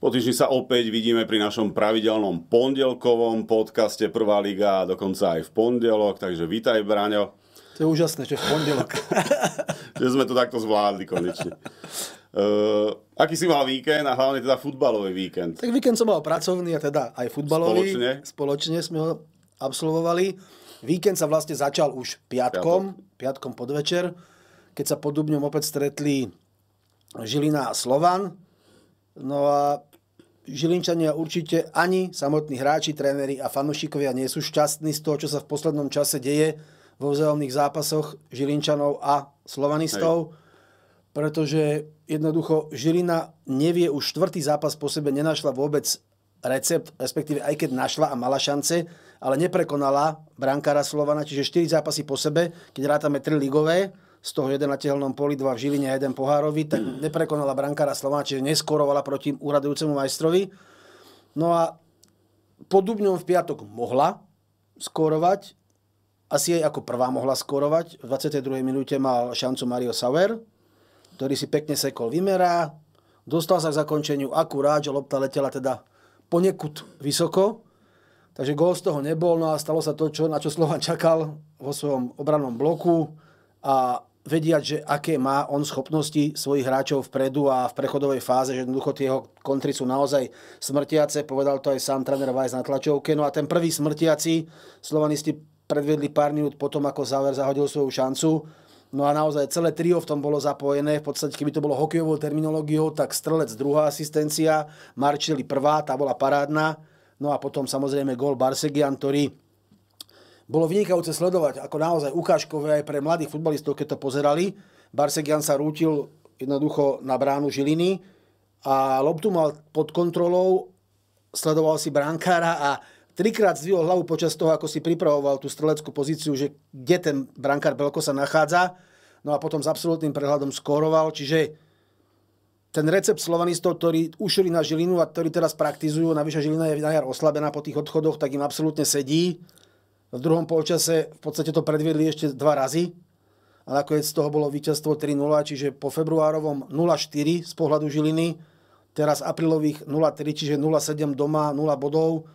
Po týždni sa opäť vidíme pri našom pravidelnom pondelkovom podcaste Prvá liga a dokonca aj v pondelok, takže vítaj Braňo. To je úžasné, že v pondelok. že sme to takto zvládli konečne. Uh, aký si mal víkend a hlavne teda futbalový víkend? Tak víkend som mal pracovný a teda aj futbalový. Spoločne? Spoločne sme ho absolvovali. Víkend sa vlastne začal už piatkom, Piatok. piatkom podvečer, keď sa pod Dubňom opäť stretli Žilina a Slovan. No a Žilinčania určite ani samotní hráči, tréneri a fanúšikovia nie sú šťastní z toho, čo sa v poslednom čase deje vo vzájomných zápasoch Žilinčanov a Slovanistov, Hej. pretože jednoducho Žilina nevie už štvrtý zápas po sebe, nenašla vôbec recept, respektíve aj keď našla a mala šance, ale neprekonala brankára Slovana, čiže 4 zápasy po sebe, keď rátame 3 ligové, z toho jeden na tehelnom poli, dva v Žiline a jeden pohárovi, tak hmm. neprekonala brankára Slovana, čiže neskorovala proti úradujúcemu majstrovi. No a po Dubňom v piatok mohla skorovať, asi jej ako prvá mohla skorovať. V 22. minúte mal šancu Mario Sauer, ktorý si pekne sekol vymerá, dostal sa k zakončeniu akurát, že lopta letela teda ponekud vysoko, takže gól z toho nebol, no a stalo sa to, čo, na čo Slovan čakal vo svojom obrannom bloku a vediať, že aké má on schopnosti svojich hráčov vpredu a v prechodovej fáze, že jednoducho tie jeho kontry sú naozaj smrtiace, povedal to aj sám tréner Vajs na tlačovke. No a ten prvý smrtiaci slovanisti predvedli pár minút potom, ako záver zahodil svoju šancu. No a naozaj celé trio v tom bolo zapojené. V podstate, keby to bolo hokejovou terminológiou, tak strelec druhá asistencia, Marčeli prvá, tá bola parádna. No a potom samozrejme gol Barsegian, ktorý bolo vynikajúce sledovať, ako naozaj ukážkové aj pre mladých futbalistov, keď to pozerali. Barsegian sa rútil jednoducho na bránu Žiliny a loptu mal pod kontrolou, sledoval si bránkára a trikrát zvýval hlavu počas toho, ako si pripravoval tú streleckú pozíciu, že kde ten brankár Belko sa nachádza. No a potom s absolútnym prehľadom skóroval, čiže ten recept slovanistov, ktorí ušili na Žilinu a ktorí teraz praktizujú, navyše Žilina je na jar oslabená po tých odchodoch, tak im absolútne sedí. V druhom polčase v podstate to predviedli ešte dva razy a nakoniec z toho bolo víťazstvo 3-0, čiže po februárovom 0-4 z pohľadu Žiliny, teraz aprílových 0-3, čiže 0-7 doma, 0 bodov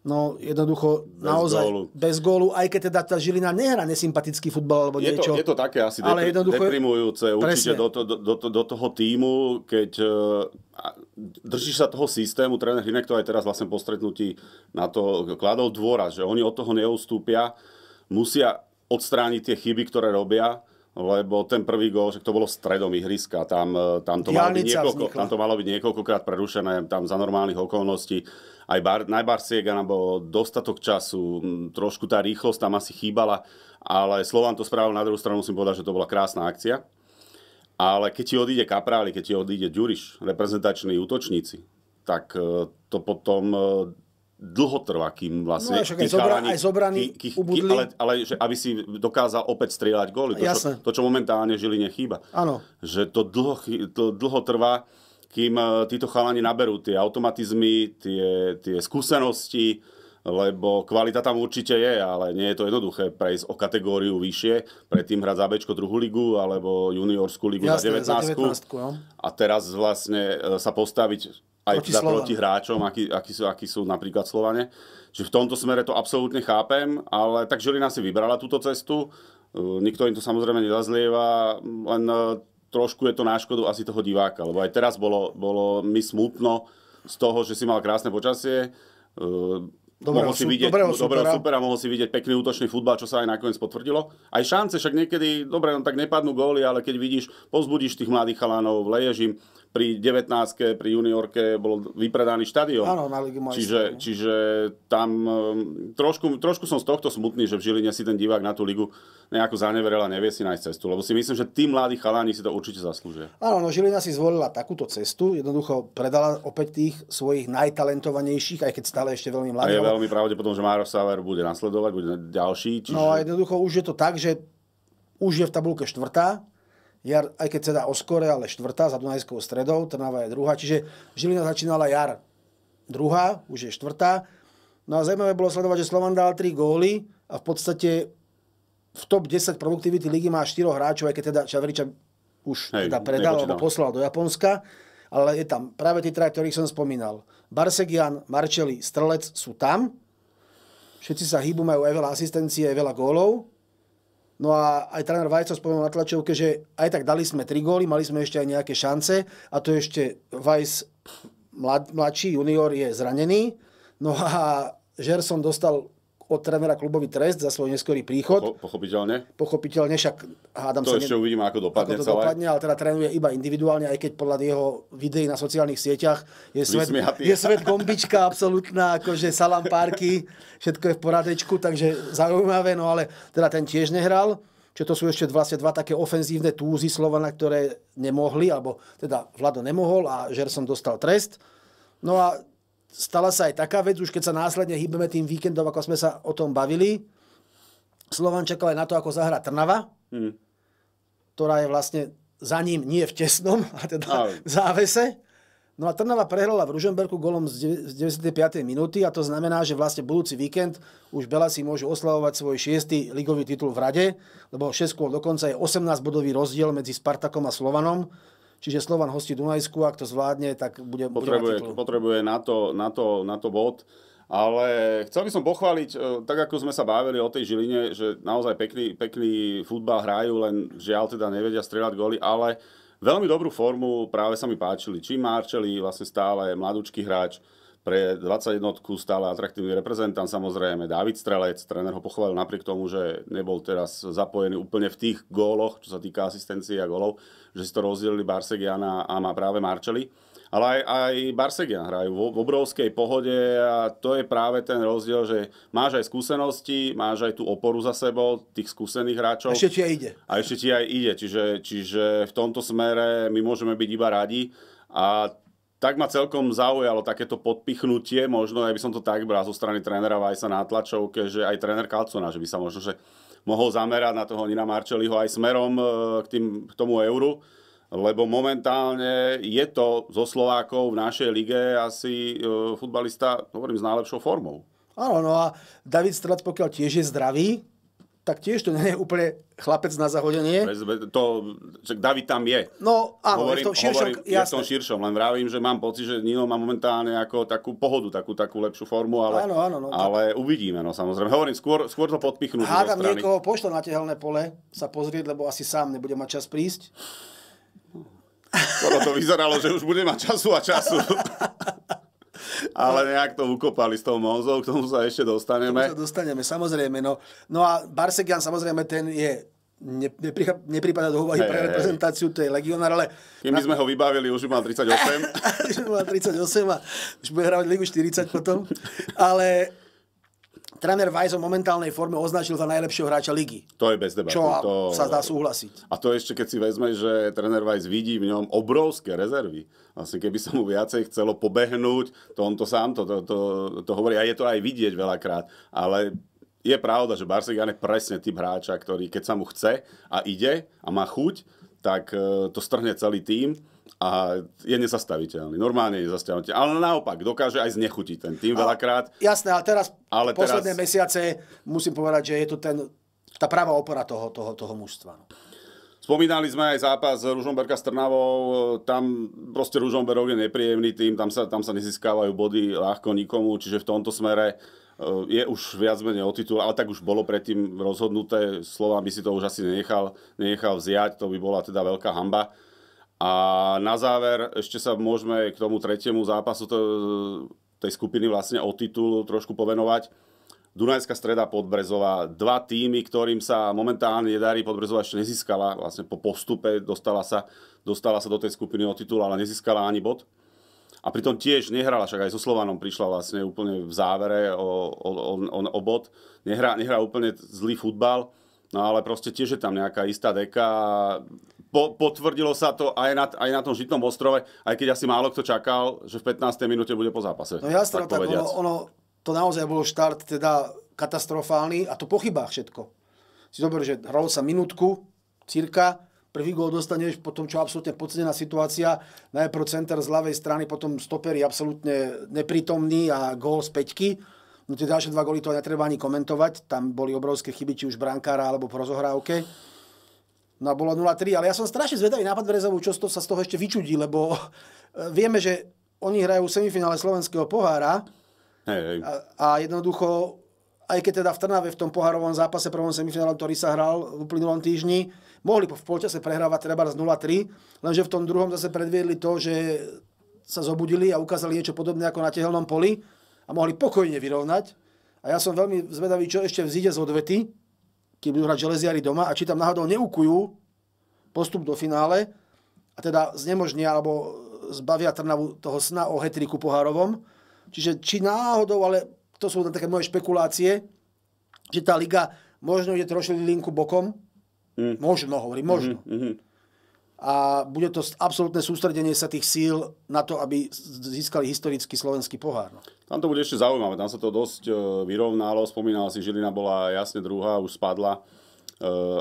No jednoducho bez naozaj gólu. bez gólu, aj keď teda tá Žilina nehrá nesympatický futbal alebo je niečo. To, je to také asi ale depri- jednoducho... deprimujúce určite do, to, do, do, do toho týmu, keď e, držíš sa toho systému, tréner Hrinek to aj teraz vlastne po stretnutí na to kladol dôraz, že oni od toho neustúpia, musia odstrániť tie chyby, ktoré robia lebo ten prvý gól, že to bolo stredom ihriska, tam, eh, tam, to malo byť niekoľko, tam to malo byť niekoľkokrát prerušené, tam za normálnych okolností. Aj bar, najbar Siega, nebo dostatok času, hm, trošku tá rýchlosť tam asi chýbala, ale Slován to spravil na druhú stranu, musím povedať, že to bola krásna akcia. Ale keď ti odíde Kapráli, keď ti odíde Ďuriš, reprezentační útočníci, tak eh, to potom eh, dlho trvá, kým vlastne... No, však aj, zobrani, aj zobraní ký, ký, ký, ale, ale že aby si dokázal opäť strieľať góly. To, Čo, to, čo momentálne žili nechýba. Áno. Že to dlho, to dlho trvá, kým e, títo chalani naberú tie automatizmy, tie, tie skúsenosti, lebo kvalita tam určite je, ale nie je to jednoduché prejsť o kategóriu vyššie, predtým hrať za Bčko druhú ligu alebo juniorskú ligu Jasne, za 19. Za 19 no. A teraz vlastne e, sa postaviť aj proti, teda proti hráčom, akí, aký sú, aký sú napríklad Slovane. Čiže v tomto smere to absolútne chápem, ale tak Žilina si vybrala túto cestu, e, nikto im to samozrejme nezazlieva, len e, trošku je to na škodu asi toho diváka, lebo aj teraz bolo, bolo mi smutno z toho, že si mal krásne počasie, e, Dobrého, mohol si vidieť, dobrého, dobrého supera. supera, mohol si vidieť pekný útočný futbal, čo sa aj nakoniec potvrdilo. Aj šance, však niekedy, dobre, no tak nepadnú góly, ale keď vidíš, pozbudíš tých mladých chalánov, leješ im, pri 19 pri juniorke bol vypredaný štadión. Áno, na Ligi majstrov. Čiže, čiže tam ehm, trošku, trošku som z tohto smutný, že v Žiline si ten divák na tú ligu nejako zaneverela a nevie si nájsť cestu. Lebo si myslím, že tí mladí chalani si to určite zaslúžia. Áno, no Žilina si zvolila takúto cestu, jednoducho predala opäť tých svojich najtalentovanejších, aj keď stále ešte veľmi mladí. A je veľmi pravdepodobné, že Máro Saver bude nasledovať, bude ďalší. No, čiže... No a jednoducho už je to tak, že už je v tabulke štvrtá, jar, aj keď sa teda dá oskore, ale štvrtá za Dunajskou stredou, Trnava je druhá, čiže Žilina začínala jar druhá, už je štvrtá. No a zaujímavé bolo sledovať, že Slovan dal 3 góly a v podstate v top 10 produktivity ligy má 4 hráčov, aj keď teda Čavriča už Hej, teda predal alebo poslal do Japonska, ale je tam práve tí traj, ktorých som spomínal. Barsegian, Marčeli, Strelec sú tam, všetci sa hýbu, majú aj veľa asistencie, aj veľa gólov, No a aj tréner Vajco spomenul na tlačovke, že aj tak dali sme tri góly, mali sme ešte aj nejaké šance a to ešte Vajs mlad, mladší junior je zranený. No a Žerson dostal od trénera klubový trest za svoj neskorý príchod. Pocho, pochopiteľne. Pochopiteľne, však hádam to sa... To ešte ne... uvidíme, ako dopadne ako to celé. dopadne, ale teda trénuje iba individuálne, aj keď podľa jeho videí na sociálnych sieťach je svet, Vysmiatý. je svet gombička absolútna, akože salampárky, všetko je v poradečku, takže zaujímavé, no ale teda ten tiež nehral Čo to sú ešte vlastne dva také ofenzívne túzy Slovana, ktoré nemohli, alebo teda Vlado nemohol a Žerson dostal trest. No a stala sa aj taká vec, už keď sa následne hýbeme tým víkendom, ako sme sa o tom bavili, Slovan čakal aj na to, ako zahra Trnava, mm. ktorá je vlastne za ním nie v tesnom, a teda ale. v závese. No a Trnava prehrala v Ruženberku golom z 95. minúty a to znamená, že vlastne budúci víkend už Bela si môžu oslavovať svoj šiestý ligový titul v rade, lebo 6 kôl dokonca je 18-bodový rozdiel medzi Spartakom a Slovanom Čiže Slovan hostí Dunajsku, ak to zvládne, tak bude... Potrebuje, bude potrebuje na, to, na, to, na to bod. Ale chcel by som pochváliť, e, tak ako sme sa bavili o tej Žiline, že naozaj pekný, pekný futbal hrajú, len žiaľ teda nevedia strieľať góly, ale veľmi dobrú formu práve sa mi páčili. Či Marčeli, vlastne stále mladúčky hráč, pre 21 stále atraktívny reprezentant samozrejme David Strelec, tréner ho pochválil napriek tomu, že nebol teraz zapojený úplne v tých góloch, čo sa týka asistencií a gólov, že si to rozdielili Barsegian a má práve Marčeli. Ale aj, aj Barsegian hrajú v obrovskej pohode a to je práve ten rozdiel, že máš aj skúsenosti, máš aj tú oporu za sebou, tých skúsených hráčov. A ešte ti aj ide. A ešte ti aj ide, čiže, čiže v tomto smere my môžeme byť iba radi. A tak ma celkom zaujalo takéto podpichnutie, možno aj by som to tak bral zo strany trénera Vajsa na tlačovke, že aj tréner Kalcona, že by sa možno že mohol zamerať na toho Nina Marčeliho aj smerom e, k, tým, k tomu euru, lebo momentálne je to zo Slovákov v našej lige asi e, futbalista, hovorím, s najlepšou formou. Áno, no a David Strat, pokiaľ tiež je zdravý, tak tiež to nie je úplne chlapec na zahodenie. To, čo David tam je. No áno, hovorím, v tom širšom, hovorím, Je v tom širšom, len vravím, že mám pocit, že Nino má momentálne ako takú pohodu, takú, takú lepšiu formu, ale, áno, áno, no, ale tak... uvidíme, no samozrejme. Hovorím, skôr, skôr to podpichnú. Hádam niekoho, pošlo na tehelné pole sa pozrieť, lebo asi sám nebude mať čas prísť. No, skoro to vyzeralo, že už bude mať času a času. ale nejak to ukopali s tou mozou, k tomu sa ešte dostaneme. K tomu sa dostaneme, samozrejme. No, no a Barsegian samozrejme ten je nepripadá do úvahy pre reprezentáciu, to je legionár, ale... Keď my sme ho vybavili, už má 38. už má 38 a už bude hrávať Ligu 40 potom. Ale tréner Vajzo v momentálnej forme označil za najlepšieho hráča ligy. To je bez debaty. Čo to... sa dá súhlasiť. A to ešte, keď si vezme, že tréner Vajz vidí v ňom obrovské rezervy. Vlastne keby sa mu viacej chcelo pobehnúť, to on to sám to, to, to, to hovorí. A je to aj vidieť veľakrát. Ale je pravda, že Barcelona je presne typ hráča, ktorý keď sa mu chce a ide a má chuť, tak e, to strhne celý tým a je nezastaviteľný. Normálne je nezastaviteľný. Ale naopak, dokáže aj znechutiť ten tým a, veľakrát. Jasné, a teraz ale posledné teraz... mesiace musím povedať, že je tu ten, tá práva opora toho, toho, toho mužstva. No. Spomínali sme aj zápas Ružomberka s Trnavou, tam proste Ružomberok je nepríjemný tým, tam sa, tam sa nezískávajú body ľahko nikomu, čiže v tomto smere eh, je už viac menej o titul, ale tak už bolo predtým rozhodnuté, slova by si to už asi nenechal, nenechal vziať, to by bola teda veľká hamba. A na záver ešte sa môžeme k tomu tretiemu zápasu to, tej skupiny vlastne o titul trošku povenovať. Dunajská streda Podbrezová, dva týmy, ktorým sa momentálne nedarí, Podbrezová ešte nezískala, vlastne po postupe dostala sa, dostala sa do tej skupiny o titul, ale nezískala ani bod. A pritom tiež nehrala, však aj so Slovanom prišla vlastne úplne v závere o, o, o, o bod. Nehrá, nehrá úplne zlý futbal, no ale proste tiež je tam nejaká istá deka po, potvrdilo sa to aj na, aj na tom Žitnom ostrove, aj keď asi málo kto čakal, že v 15. minúte bude po zápase. No jasne, tak, no, tak ono, ono, to naozaj bol štart teda katastrofálny a to pochybá všetko. Si zober, že hralo sa minútku, cirka, prvý gol dostaneš potom čo absolútne podcenená situácia, najprv center z ľavej strany, potom je absolútne neprítomný a gól z peťky. No tie ďalšie dva góly to netreba ani komentovať, tam boli obrovské chyby, či už brankára alebo po rozohrávke. No a bolo 0-3, ale ja som strašne zvedavý na Podbrezovú, čo to sa z toho ešte vyčudí, lebo eh, vieme, že oni hrajú v semifinále slovenského pohára hej, hej. A, a jednoducho, aj keď teda v Trnave v tom pohárovom zápase prvom semifinále, ktorý sa hral v uplynulom týždni, mohli v polčase prehrávať treba z 0-3, lenže v tom druhom zase predviedli to, že sa zobudili a ukázali niečo podobné ako na tehelnom poli a mohli pokojne vyrovnať. A ja som veľmi zvedavý, čo ešte vzíde z odvety, keď budú hrať železiari doma a či tam náhodou neukujú postup do finále a teda znemožnia alebo zbavia Trnavu toho sna o hetriku pohárovom. Čiže či náhodou, ale to sú také moje špekulácie, že tá liga možno ide trošku linku bokom. Mm. Možno, hovorím, možno. Mm-hmm a bude to absolútne sústredenie sa tých síl na to, aby získali historický slovenský pohár. No. Tam to bude ešte zaujímavé, tam sa to dosť e, vyrovnalo, spomínal si, Žilina bola jasne druhá, už spadla. E,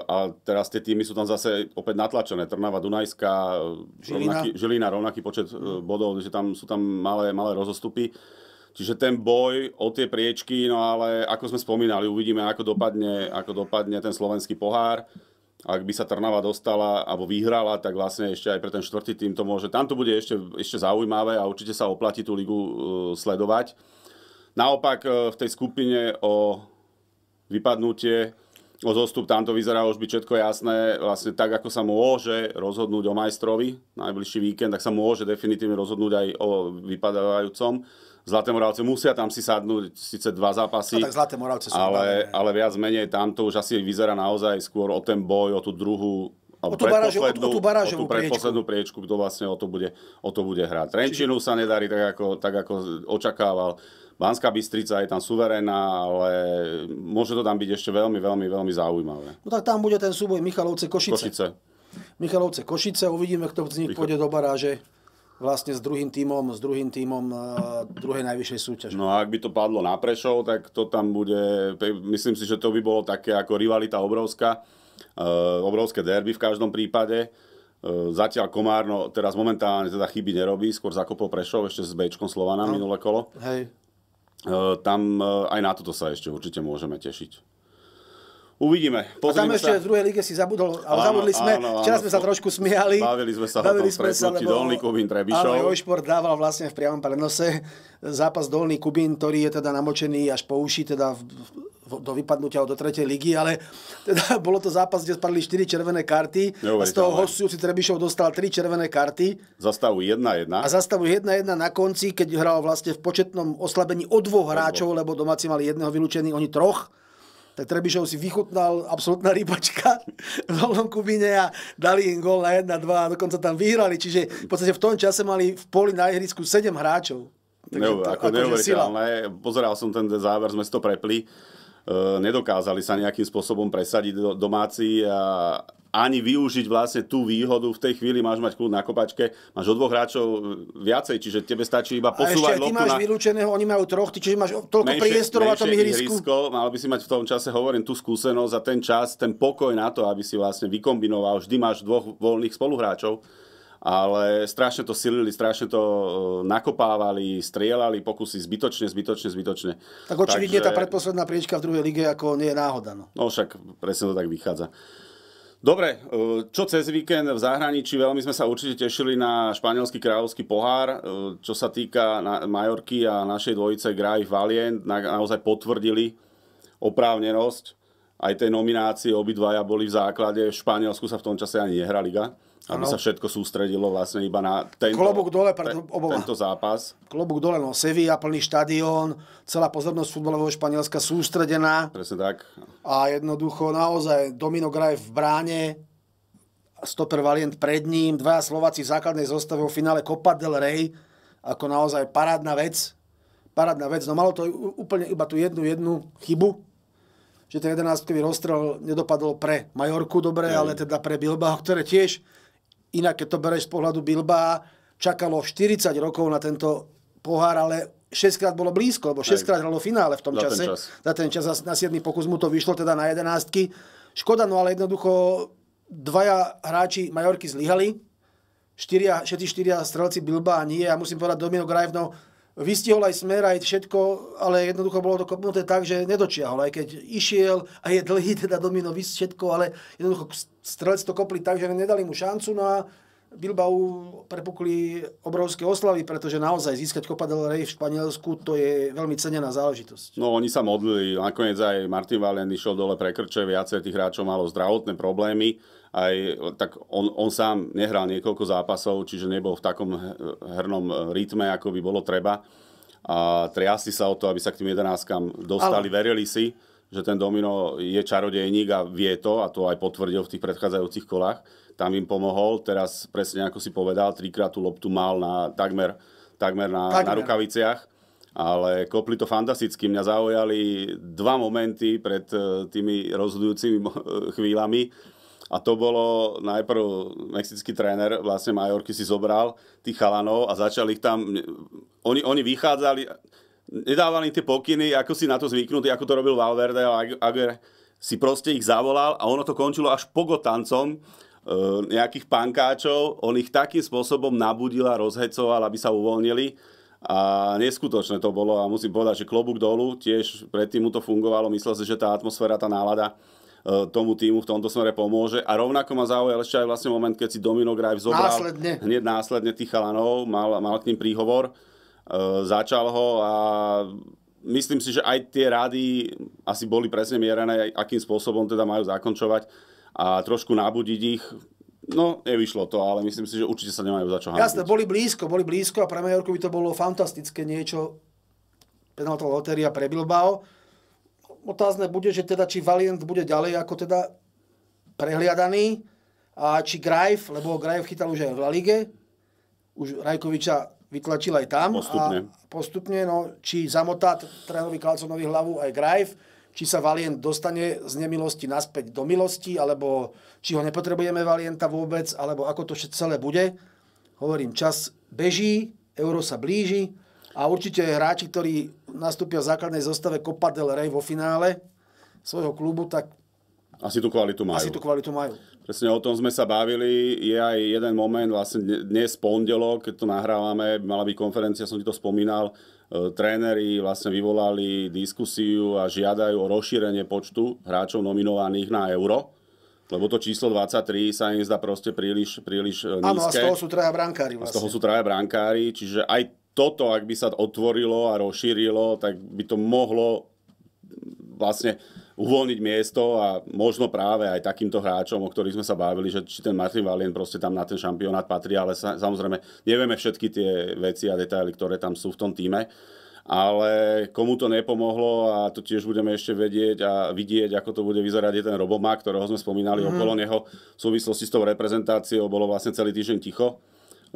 a teraz tie týmy sú tam zase opäť natlačené. Trnava, Dunajská, e, Žilina, rovnaký, Žilina, rovnaký počet mm. bodov, že tam sú tam malé, malé rozostupy. Čiže ten boj o tie priečky, no ale ako sme spomínali, uvidíme, ako dopadne, ako dopadne ten slovenský pohár ak by sa Trnava dostala alebo vyhrala, tak vlastne ešte aj pre ten štvrtý tým to môže. Tam to bude ešte, ešte zaujímavé a určite sa oplatí tú ligu e, sledovať. Naopak e, v tej skupine o vypadnutie o zostup, tam to vyzerá už byť všetko jasné. Vlastne tak, ako sa môže rozhodnúť o majstrovi najbližší víkend, tak sa môže definitívne rozhodnúť aj o vypadávajúcom. Zlaté Moravce musia tam si sadnúť síce dva zápasy, no, tak Zlaté Moravce sú ale, ale viac menej tam to už asi vyzerá naozaj skôr o ten boj, o tú druhú o tú, baráže, o, tú, o tú o tú predposlednú priečku, kto vlastne o to bude, o to bude hrať. Trenčinu Čiže... sa nedarí tak, ako, tak, ako očakával. Banská Bystrica je tam suverénna, ale môže to tam byť ešte veľmi, veľmi, veľmi zaujímavé. No tak tam bude ten súboj Michalovce Košice. Košice. Michalovce Košice, uvidíme, kto z nich Michal... pôjde do baráže vlastne s druhým tímom, s druhým tímom eh, druhej najvyššej súťaže. No a ak by to padlo na Prešov, tak to tam bude, myslím si, že to by bolo také ako rivalita obrovská, eh, obrovské derby v každom prípade. Eh, zatiaľ Komárno teraz momentálne teda chyby nerobí, skôr zakopol Prešov ešte s Bčkom Slovana no. minulé kolo. Hej. E, tam e, aj na toto sa ešte určite môžeme tešiť. Uvidíme. Pozrime a tam ešte v druhej lige si zabudol, ale áno, zabudli sme, áno, áno, včera sme sa trošku smiali. Bavili sme sa bavili o tom lebo, Dolný Kubín Trebišov. Áno, Jojšport dával vlastne v priamom prenose zápas Dolný Kubín, ktorý je teda namočený až po uši, teda v do vypadnutia do tretej ligy, ale teda bolo to zápas, kde spadli 4 červené karty a z toho hostujúci Trebišov dostal 3 červené karty. Zastavu 1-1. A zastavu 1-1 na konci, keď hral vlastne v početnom oslabení o dvoch hráčov, lebo domáci mali jedného vylúčený, oni troch tak Trebišov si vychutnal absolútna rybačka v Dolnom Kubine a dali im gól na 1-2 a dokonca tam vyhrali. Čiže v podstate v tom čase mali v poli na ihrisku 7 hráčov. Takže to, ako, ako neuveriteľné. Pozeral som ten záver, sme si to prepli. E, nedokázali sa nejakým spôsobom presadiť do domáci a ani využiť vlastne tú výhodu. V tej chvíli máš mať kľud na kopačke, máš od dvoch hráčov viacej, čiže tebe stačí iba posúvať loptu. A ešte ty máš na... vylúčeného, oni majú troch, ty, čiže máš toľko menšie, priestorov na tom ihrisku. mal by si mať v tom čase, hovorím, tú skúsenosť a ten čas, ten pokoj na to, aby si vlastne vykombinoval. Vždy máš dvoch voľných spoluhráčov ale strašne to silili, strašne to e, nakopávali, strieľali pokusy zbytočne, zbytočne, zbytočne. Tak očividne Takže... tá predposledná priečka v druhej lige ako nie je náhoda. No, no však presne to tak vychádza. Dobre, e, čo cez víkend v zahraničí, veľmi sme sa určite tešili na španielský kráľovský pohár. E, čo sa týka Majorky a našej dvojice valien, Valient, naozaj potvrdili oprávnenosť. Aj tej nominácie obidvaja boli v základe. V Španielsku sa v tom čase ani nehrali. liga. Aby ano. sa všetko sústredilo vlastne iba na tento, Klobúk dole, pre, obova. tento zápas. Klobúk dole, no Sevilla, plný štadión, celá pozornosť futbalového Španielska sústredená. Presne tak. A jednoducho naozaj Domino Graje v bráne, stoper Valient pred ním, dvaja Slováci v základnej zostave v finále Copa del Rey, ako naozaj parádna vec. Parádna vec, no malo to úplne iba tú jednu, jednu chybu, že ten 11 rozstrel nedopadol pre Majorku dobre, Aj. ale teda pre Bilbao, ktoré tiež inak keď to bereš z pohľadu Bilba, čakalo 40 rokov na tento pohár, ale 6 krát bolo blízko, lebo 6 krát hralo finále v tom za čase. Ten čas. Za ten čas na 7 pokus mu to vyšlo teda na 11. Škoda, no ale jednoducho dvaja hráči Majorky zlyhali, štyria, všetci štyria strelci Bilba a nie. Ja musím povedať, Domino Grajvno vystihol aj smer, aj všetko, ale jednoducho bolo to kopnuté tak, že nedočiahol, aj keď išiel a je dlhý, teda domino všetko, ale jednoducho strelec to kopli tak, že nedali mu šancu, no a Bilbao prepukli obrovské oslavy, pretože naozaj získať Copa del Rey v Španielsku to je veľmi cenená záležitosť. No oni sa modlili, nakoniec aj Martin Valen išiel dole pre krče, viacej tých hráčov malo zdravotné problémy, aj, tak on, on sám nehral niekoľko zápasov, čiže nebol v takom hernom e, rytme, ako by bolo treba a triasli sa o to, aby sa k tým jedenáskam dostali, Ale... verili si že ten Domino je čarodejník a vie to, a to aj potvrdil v tých predchádzajúcich kolách. Tam im pomohol, teraz presne ako si povedal, trikrát tú loptu mal na, takmer, takmer, na, takmer. na rukaviciach. Ale kopli to fantasticky. Mňa zaujali dva momenty pred eh, tými rozhodujúcimi eh, chvíľami. A to bolo najprv mexický tréner, vlastne Majorky si zobral tých chalanov a začali ich tam... Oni, oni vychádzali, nedávali tie pokyny, ako si na to zvyknutý, ako to robil Valverde a Aguirre. Si proste ich zavolal a ono to končilo až pogotancom e, nejakých pankáčov. On ich takým spôsobom nabudil a rozhecoval, aby sa uvoľnili. A neskutočné to bolo a musím povedať, že klobúk dolu, tiež predtým mu to fungovalo. Myslel si, že tá atmosféra, tá nálada e, tomu týmu v tomto smere pomôže. A rovnako ma zaujal ešte aj vlastne moment, keď si Domino Grajv zobral následne. hneď následne tých chalanov, mal, mal k ním príhovor Eh, začal ho a myslím si, že aj tie rady asi boli presne mierané, akým spôsobom teda majú zakončovať a trošku nábudiť ich. No, nevyšlo to, ale myslím si, že určite sa nemajú za čo hambiť. Jasné, boli blízko, boli blízko a pre Majorku by to bolo fantastické niečo. Penaltová lotéria pre Bilbao. Otázne bude, že teda či Valiant bude ďalej ako teda prehliadaný a či Grajf, lebo Grajf chytal už aj v La Lige, už Rajkoviča vytlačil aj tam. Postupne. A postupne, no, či zamotá trénovi Kalconovi hlavu aj Grajf, či sa Valient dostane z nemilosti naspäť do milosti, alebo či ho nepotrebujeme Valienta vôbec, alebo ako to všetko celé bude. Hovorím, čas beží, euro sa blíži a určite hráči, ktorí nastúpia v základnej zostave Copa del Rey vo finále svojho klubu, tak asi tú kvalitu majú. Asi tú kvalitu majú. Presne o tom sme sa bavili. Je aj jeden moment, vlastne dnes pondelok, keď to nahrávame, mala byť konferencia, som ti to spomínal, e, tréneri vlastne vyvolali diskusiu a žiadajú o rozšírenie počtu hráčov nominovaných na euro. Lebo to číslo 23 sa im zdá proste príliš, príliš nízke. Áno, a z toho sú traja brankári vlastne. A z toho vlastne. sú traja brankári, čiže aj toto, ak by sa otvorilo a rozšírilo, tak by to mohlo vlastne uvoľniť miesto a možno práve aj takýmto hráčom, o ktorých sme sa bavili, že či ten Martin Valien proste tam na ten šampionát patrí, ale sa, samozrejme nevieme všetky tie veci a detaily, ktoré tam sú v tom týme ale komu to nepomohlo a to tiež budeme ešte vedieť a vidieť, ako to bude vyzerať je ten Roboma, ktorého sme spomínali mm. okolo neho. V súvislosti s tou reprezentáciou bolo vlastne celý týždeň ticho.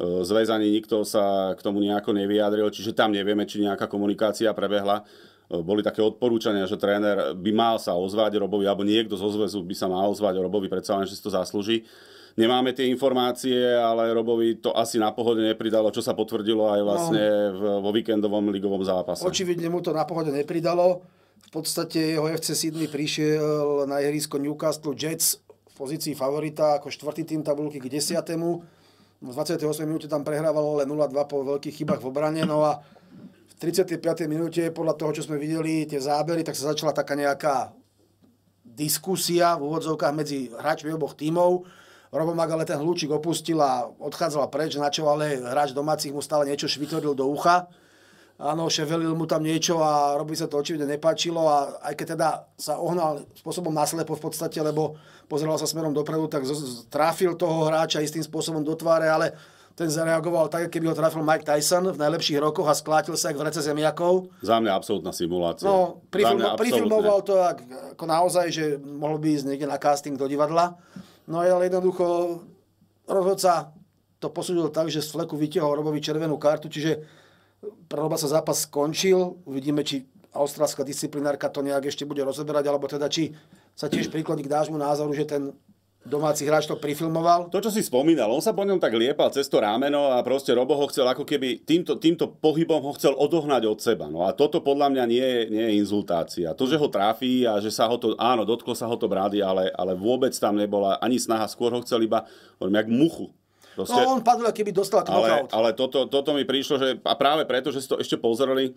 E, Zväz ani nikto sa k tomu nejako nevyjadril, čiže tam nevieme, či nejaká komunikácia prebehla boli také odporúčania, že tréner by mal sa ozvať Robovi, alebo niekto zo zväzu by sa mal ozvať Robovi, predsa len, že si to zaslúži. Nemáme tie informácie, ale Robovi to asi na pohode nepridalo, čo sa potvrdilo aj vlastne no. vo víkendovom ligovom zápase. Očividne mu to na pohode nepridalo. V podstate jeho FC Sydney prišiel na ihrisko Newcastle Jets v pozícii favorita ako štvrtý tým tabulky k desiatému. V 28 minúte tam prehrávalo len 0-2 po veľkých chybách v obrane. No a 35. minúte, podľa toho, čo sme videli, tie zábery, tak sa začala taká nejaká diskusia v úvodzovkách medzi hráčmi oboch tímov. Robo ale ten hľúčik opustil a odchádzala preč, na čo ale hráč domácich mu stále niečo švitoril do ucha. Áno, ševelil mu tam niečo a robí sa to očividne nepáčilo a aj keď teda sa ohnal spôsobom naslepo v podstate, lebo pozeral sa smerom dopredu, tak trafil toho hráča istým spôsobom do tváre, ale ten zareagoval tak, keby ho trafil Mike Tyson v najlepších rokoch a sklátil sa jak v rece zemiakov. Za mňa absolútna simulácia. No, prifilmo, prifilmoval to ako naozaj, že mohol by ísť niekde na casting do divadla. No ale jednoducho rozhodca to posúdil tak, že z fleku vytiahol Robovi červenú kartu, čiže pre Roba sa zápas skončil. Uvidíme, či austrálska disciplinárka to nejak ešte bude rozoberať, alebo teda či sa tiež prikloní k dášmu názoru, že ten Domáci hráč to prifilmoval. To, čo si spomínal, on sa po ňom tak liepal cez to rámeno a proste Robo ho chcel ako keby týmto, týmto pohybom ho chcel odohnať od seba. No a toto podľa mňa nie je, nie je inzultácia. To, že ho trafí a že sa ho to, áno, dotklo sa ho to brády, ale, ale vôbec tam nebola ani snaha, skôr ho chcel iba, hovorím, jak muchu Proste, no on padol, keby dostal knockout. Ale, ale toto, toto mi prišlo, že, a práve preto, že si to ešte pozerali,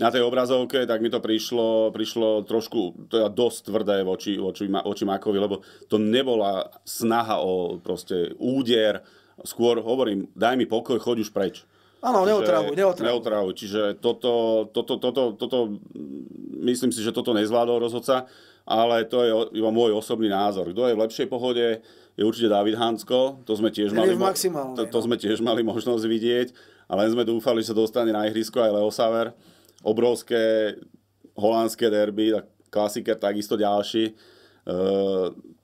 na tej obrazovke, tak mi to prišlo, prišlo trošku teda dosť tvrdé voči, voči, voči Makovi, lebo to nebola snaha o proste úder, skôr hovorím, daj mi pokoj, choď už preč. Áno, neotravuj, neotravuj. Neotravuj, čiže toto, toto, toto, toto, myslím si, že toto nezvládol rozhodca, ale to je iba môj osobný názor. Kto je v lepšej pohode, je určite David Hansko, to sme tiež, mali, to, to no. sme tiež mali možnosť vidieť, ale len sme dúfali, že sa dostane na ihrisko aj Leo Saver obrovské holandské derby, klasiker takisto ďalší. Ehm,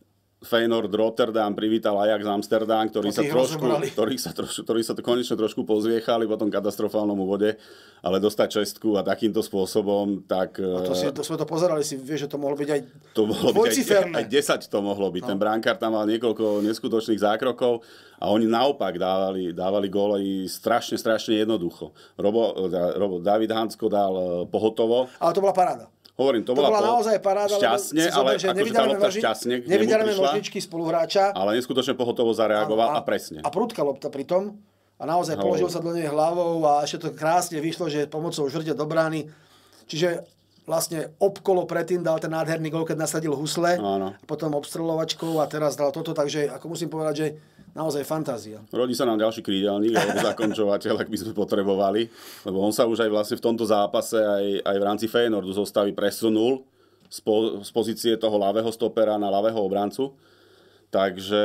Feyenoord Rotterdam privítal Ajax Amsterdam, ktorý sa, trošku, ktorý sa, trošku, ktorý sa to konečne trošku pozviechali po tom katastrofálnom úvode, ale dostať čestku a takýmto spôsobom, tak... A to, si, to sme to pozerali, si vieš, že to mohlo byť aj to mohlo byť aj, aj 10 to mohlo byť. No. Ten bránkár tam mal niekoľko neskutočných zákrokov a oni naopak dávali, dávali góly strašne, strašne jednoducho. Robo, Robo, David Hansko dal eh, pohotovo. Ale to bola paráda. Hovorím, to, to bola, bola naozaj paráda, šťastne, ale, ale akože šťastne k nožičky, spoluhráča. Ale neskutočne pohotovo zareagoval a, a, a presne. A prudka lopta pritom. A naozaj Halo. položil sa do nej hlavou a ešte to krásne vyšlo, že pomocou žrde do brány. Čiže vlastne obkolo predtým dal ten nádherný gol, keď nasadil husle, Áno. a potom obstrelovačkou a teraz dal toto, takže ako musím povedať, že naozaj fantázia. Rodí sa nám ďalší krídelník alebo zakončovateľ, ak by sme potrebovali, lebo on sa už aj vlastne v tomto zápase aj, aj v rámci Feyenoordu zostavy presunul z, po, z pozície toho ľavého stopera na ľavého obrancu. Takže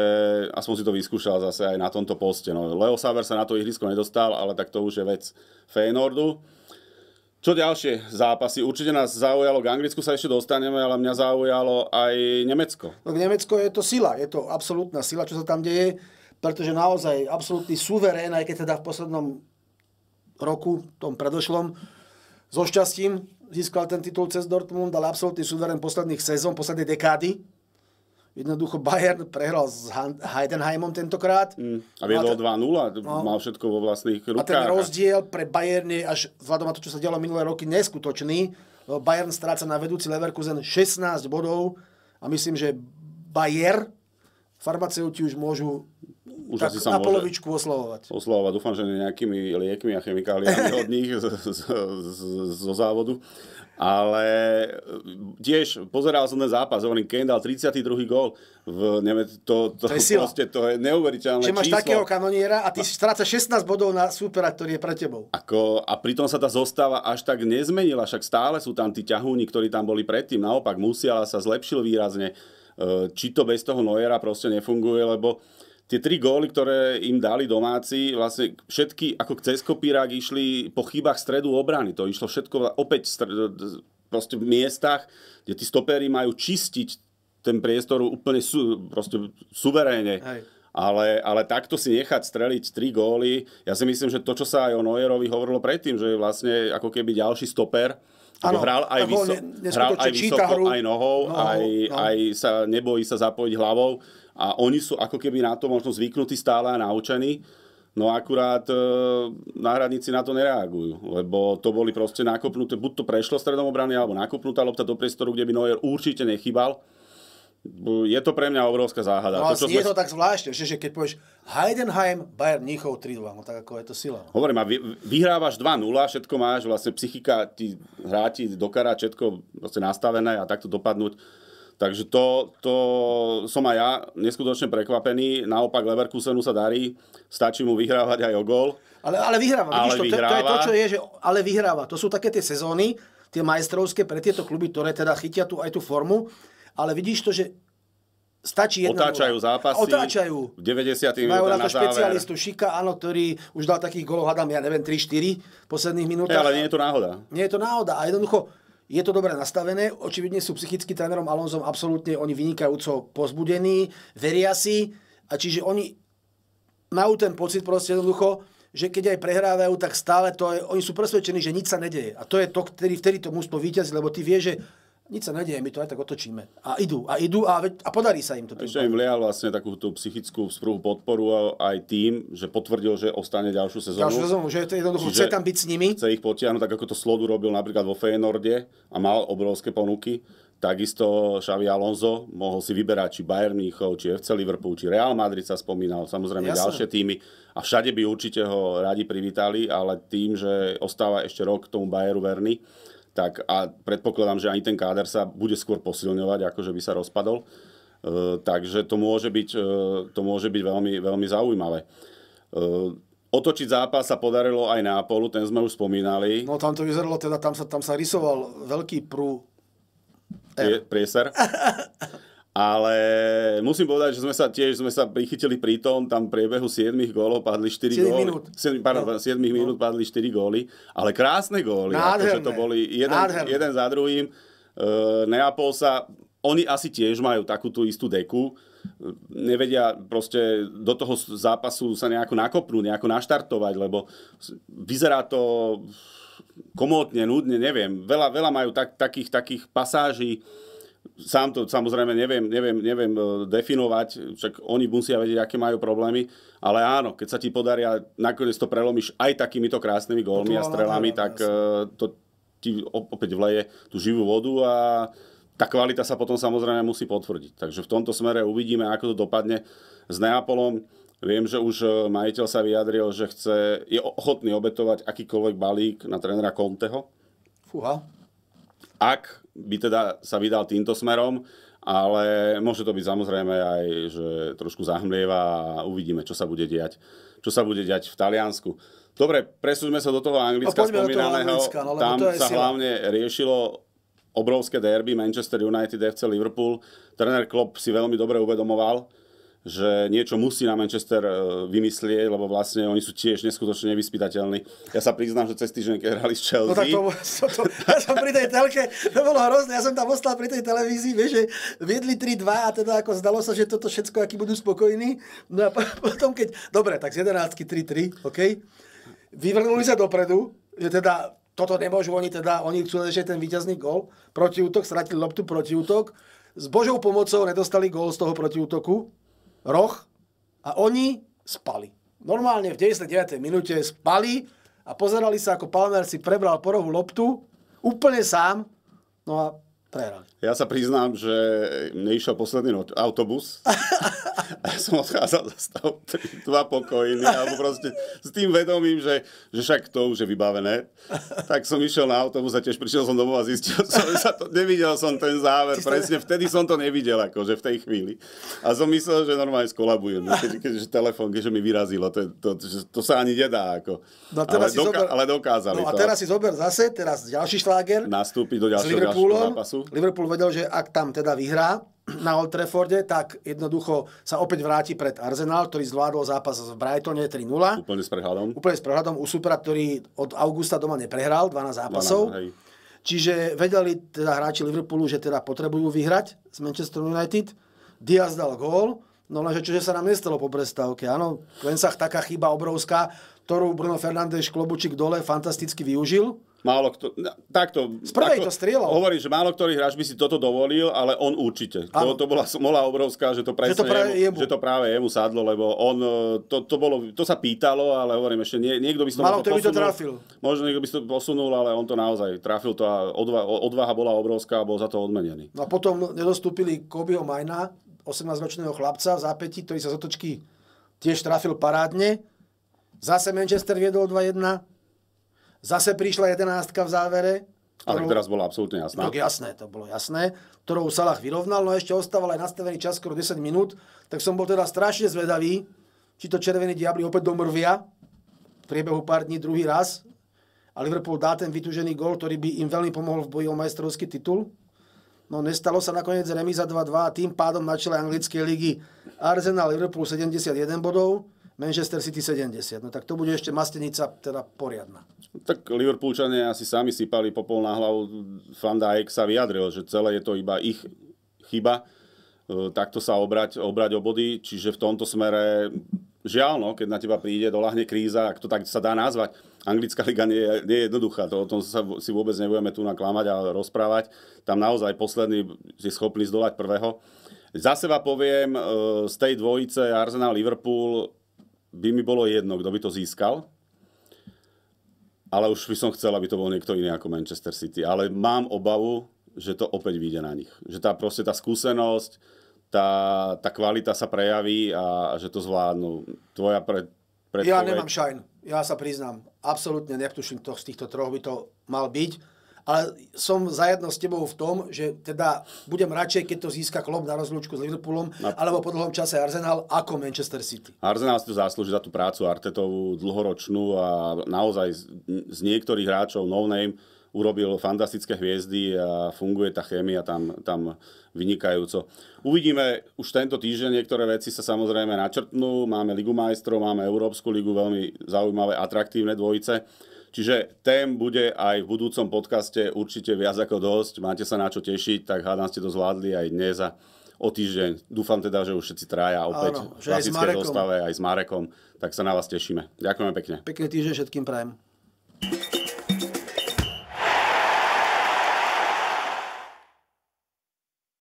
aspoň si to vyskúšal zase aj na tomto poste. No, Leo Saver sa na to ihrisko nedostal, ale tak to už je vec Feynordu. Čo ďalšie zápasy? Určite nás zaujalo, k Anglicku sa ešte dostaneme, ale mňa zaujalo aj Nemecko. No k Nemecko je to sila, je to absolútna sila, čo sa tam deje, pretože naozaj absolútny suverén, aj keď teda v poslednom roku, tom predošlom, so šťastím získal ten titul cez Dortmund, ale absolútny suverén posledných sezón, poslednej dekády, Jednoducho Bayern prehral s Heidenheimom tentokrát. Mm. A viedol 2-0, no, no. mal všetko vo vlastných rukách. A ten rozdiel pre Bayern je až vzhľadom na to, čo sa dialo minulé roky, neskutočný. No, Bayern stráca na vedúci Leverkusen 16 bodov a myslím, že Bayer farmaceuti už môžu už tak asi sa na polovičku oslovovať. Oslovovať, dúfam, že nejakými liekmi a chemikáliami od nich z, z, z, zo závodu. Ale e, tiež pozeral som ten zápas, hovorím, Kane dal 32. gól. V, neviem, to, to, to, je sila. Proste, to je neuveriteľné Že máš číslo. takého kanoniera a ty strácaš 16 bodov na súpera, ktorý je pre tebou. Ako, a pritom sa tá zostáva až tak nezmenila, však stále sú tam tí ťahúni, ktorí tam boli predtým. Naopak, Musiala sa zlepšil výrazne. E, či to bez toho Neuera proste nefunguje, lebo uh, tie tri góly, ktoré im dali domáci, vlastne všetky ako cez kopírák išli po chybách stredu obrany. To išlo všetko opäť stred, proste v miestach, kde tí stopéry majú čistiť ten priestor úplne su, proste suveréne. Ale, ale takto si nechať streliť tri góly, ja si myslím, že to, čo sa aj o Neuerovi hovorilo predtým, že je vlastne ako keby ďalší stoper, Ano, hral aj, vyso- hral aj vysoko, hru. aj nohou, nohou aj, no. aj sa nebojí sa zapojiť hlavou. A oni sú ako keby na to možno zvyknutí stále a naučení. No akurát e, náhradníci na to nereagujú, lebo to boli proste nakopnuté, buď to prešlo stredom obrany, alebo nakopnutá lopta do priestoru, kde by Neuer určite nechybal je to pre mňa obrovská záhada. No, to, čo je sme... to tak zvláštne, že, že keď povieš Heidenheim, Bayern Mníchov 3-2, no tak ako je to sila. No. Hovorím, a vy, vyhrávaš 2-0, všetko máš, vlastne psychika ti hráti do kara, všetko vlastne nastavené a takto dopadnúť. Takže to, to som aj ja neskutočne prekvapený. Naopak Leverkusenu sa darí, stačí mu vyhrávať aj o gol. Ale, ale vyhráva, ale to, vyhráva. To, to, je to, čo je, že ale vyhráva. To sú také tie sezóny, tie majstrovské pre tieto kluby, ktoré teda chytia tu aj tú formu ale vidíš to, že Stačí jedna Otáčajú nula. zápasy. Otáčajú. V 90. Majú na to špecialistu Šika, áno, ktorý už dal takých golov, hádam, ja neviem, 3-4 v posledných minútach. Hey, ale nie je to náhoda. Nie je to náhoda. A jednoducho, je to dobre nastavené. Očividne sú psychicky trénerom Alonzom absolútne oni vynikajúco pozbudení, veria si. A čiže oni majú ten pocit proste jednoducho, že keď aj prehrávajú, tak stále to je, oni sú presvedčení, že nič sa nedeje. A to je to, ktorý, vtedy to mužstvo víťazí, lebo ty vieš, že nič sa nedieje, my to aj tak otočíme. A idú, a idú a, a podarí sa im to. Ešte im lial vlastne takú tú psychickú sprúhu podporu aj tým, že potvrdil, že ostane ďalšiu sezónu. Ďalšiu sezónu, že to jednoducho chce tam byť s nimi. Chce ich potiahnuť, tak ako to Slodu robil napríklad vo Feyenoorde a mal obrovské ponuky. Takisto Xavi Alonso mohol si vyberať či Bayern Mníchov, či FC Liverpool, či Real Madrid sa spomínal, samozrejme Jasne. ďalšie týmy. A všade by určite ho radi privítali, ale tým, že ostáva ešte rok tomu Bayeru verný, tak a predpokladám, že ani ten káder sa bude skôr posilňovať, ako že by sa rozpadol. E, takže to môže byť, e, to môže byť veľmi, veľmi zaujímavé. E, Otočiť zápas sa podarilo aj Nápolu, ten sme už spomínali. No tam to vyzeralo, teda tam sa, tam sa rysoval veľký prú. Prie, prieser. Ale musím povedať, že sme sa tiež sme sa prichytili pri tom, tam v priebehu 7 gólov padli 4 7 góly. Minút. 7, pardon, no. 7 no. minút padli 4 góly, ale krásne góly. Nádherné. Akože to boli jeden, jeden za druhým. Uh, e, Neapol sa, oni asi tiež majú takú tú istú deku, nevedia proste do toho zápasu sa nejako nakopnú, nejako naštartovať, lebo vyzerá to komótne, nudne, neviem. Veľa, veľa majú tak, takých, takých pasáží, Sám to samozrejme neviem, neviem, neviem e, definovať, však oni musia vedieť, aké majú problémy, ale áno, keď sa ti podaria, nakoniec to prelomíš aj takýmito krásnymi gólmi a strelami, neviem, tak e, to ti opäť vleje tú živú vodu a tá kvalita sa potom samozrejme musí potvrdiť. Takže v tomto smere uvidíme, ako to dopadne s Neapolom. Viem, že už e, majiteľ sa vyjadril, že chce, je ochotný obetovať akýkoľvek balík na trénera Conteho. Fúha ak by teda sa vydal týmto smerom, ale môže to byť samozrejme aj, že trošku zahmlieva a uvidíme, čo sa bude diať, čo sa bude diať v Taliansku. Dobre, presúďme sa do toho Anglicka no, spomínaného. Toho Anglicka, no, tam sa sila. hlavne riešilo obrovské derby Manchester United FC Liverpool. Trener Klopp si veľmi dobre uvedomoval, že niečo musí na Manchester e, vymyslieť, lebo vlastne oni sú tiež neskutočne nevyspytateľní. Ja sa priznám, že cez týždeň, keď hrali s Chelsea... No tak to, to, to, to, ja som pri tej telke, to bolo hrozné, ja som tam ostal pri tej televízii, vieš, že viedli 3-2 a teda ako zdalo sa, že toto všetko, aký budú spokojní. No a potom keď... Dobre, tak z 11 3-3, OK? Vyvrnuli sa dopredu, že teda toto nemôžu oni teda, oni chcú ešte ten víťazný gol, protiútok, stratili loptu protiútok, s Božou pomocou nedostali gól z toho protiútoku, roh a oni spali. Normálne v 99. minúte spali a pozerali sa, ako Palmer si prebral po rohu loptu úplne sám. No a prehrali. Ja sa priznám, že mne išiel posledný noč, autobus a ja som odchádzal za stav dva pokojiny alebo proste s tým vedomím, že, že však to už je vybavené. Tak som išiel na autobus a tiež prišiel som domov a zistil som, že sa to, nevidel som ten záver, presne vtedy som to nevidel akože v tej chvíli. A som myslel, že normálne skolabujem, keď, no, keďže telefon, keďže mi vyrazilo, to, to, to, to sa ani nedá ako. No, teraz ale, doka- zober, ale dokázali no, a to. A teraz si zober zase, teraz ďalší šláger. Nastúpi do ďalšieho zápasu. Liverpool vedel, že ak tam teda vyhrá, na Old Trafforde, tak jednoducho sa opäť vráti pred Arsenal, ktorý zvládol zápas v Brightone 3-0. Úplne s prehľadom. Úplne s prehľadom u supera, ktorý od augusta doma neprehral, 12 zápasov. 12, Čiže vedeli teda hráči Liverpoolu, že teda potrebujú vyhrať z Manchester United. Diaz dal gól, no lenže čože sa nám nestalo po prestávke. Áno, len sa taká chyba obrovská, ktorú Bruno Fernández Klobučík dole fantasticky využil Málo kto, takto, Z prvej to strieľal. Hovorí, že málo ktorý hráč by si toto dovolil, ale on určite. To, to bola smola obrovská, že to, presne že, to práve jemu, jemu. že to práve jemu sadlo, lebo on, e, to, to, bolo, to sa pýtalo, ale hovorím ešte, nie, niekto by si to málo kto by to trafil. Možno niekto by si to posunul, ale on to naozaj trafil to a odva, odvaha bola obrovská a bol za to odmenený. No a potom nedostúpili Kobeho Majna, 18-ročného chlapca v zápäti, ktorý sa z otočky tiež trafil parádne. Zase Manchester viedol 2-1 Zase prišla jedenáctka v závere. Ktorou... Ale teraz bola absolútne jasná. Tak jasné, to bolo jasné. Ktorou Salah vyrovnal, no ešte ostával aj nastavený čas skoro 10 minút. Tak som bol teda strašne zvedavý, či to červení diabli opäť domrvia v priebehu pár dní druhý raz. A Liverpool dá ten vytúžený gol, ktorý by im veľmi pomohol v boji o majstrovský titul. No nestalo sa nakoniec remíza 2-2 a tým pádom na čele anglické ligy Arsenal Liverpool 71 bodov, Manchester City 70. No tak to bude ešte mastenica teda poriadna. Tak Liverpoolčania asi sami sypali popol na hlavu. Van Dijk sa vyjadril, že celé je to iba ich chyba. E, takto sa obrať, obrať o body. Čiže v tomto smere žiaľ, no, keď na teba príde, dolahne kríza, ak to tak sa dá nazvať. Anglická liga nie, je, nie je jednoduchá, to, o tom sa si vôbec nebudeme tu naklamať a rozprávať. Tam naozaj posledný je schopný zdolať prvého. Za seba poviem, e, z tej dvojice Arsenal-Liverpool by mi bolo jedno, kto by to získal, ale už by som chcel, aby to bol niekto iný ako Manchester City. Ale mám obavu, že to opäť vyjde na nich. Že tá proste tá skúsenosť, tá, tá kvalita sa prejaví a, a že to zvládnu. Tvoja pre, predpoveď... Ja nemám šajn, ja sa priznám. Absolútne netuším, kto z týchto troch by to mal byť ale som zajedno s tebou v tom, že teda budem radšej, keď to získa klub na rozlúčku s Liverpoolom, na... alebo po dlhom čase Arsenal ako Manchester City. Arsenal si to zaslúži za tú prácu Artetovú dlhoročnú a naozaj z, z niektorých hráčov no name urobil fantastické hviezdy a funguje tá chémia tam, tam vynikajúco. Uvidíme už tento týždeň, niektoré veci sa samozrejme načrtnú. Máme Ligu majstrov, máme Európsku ligu, veľmi zaujímavé, atraktívne dvojice. Čiže tém bude aj v budúcom podcaste určite viac ako dosť. Máte sa na čo tešiť, tak hádam ste to zvládli aj dnes a o týždeň. Dúfam teda, že už všetci traja opäť v klasickej dostave aj s Marekom, tak sa na vás tešíme. Ďakujeme pekne. Pekný týždeň všetkým prajem.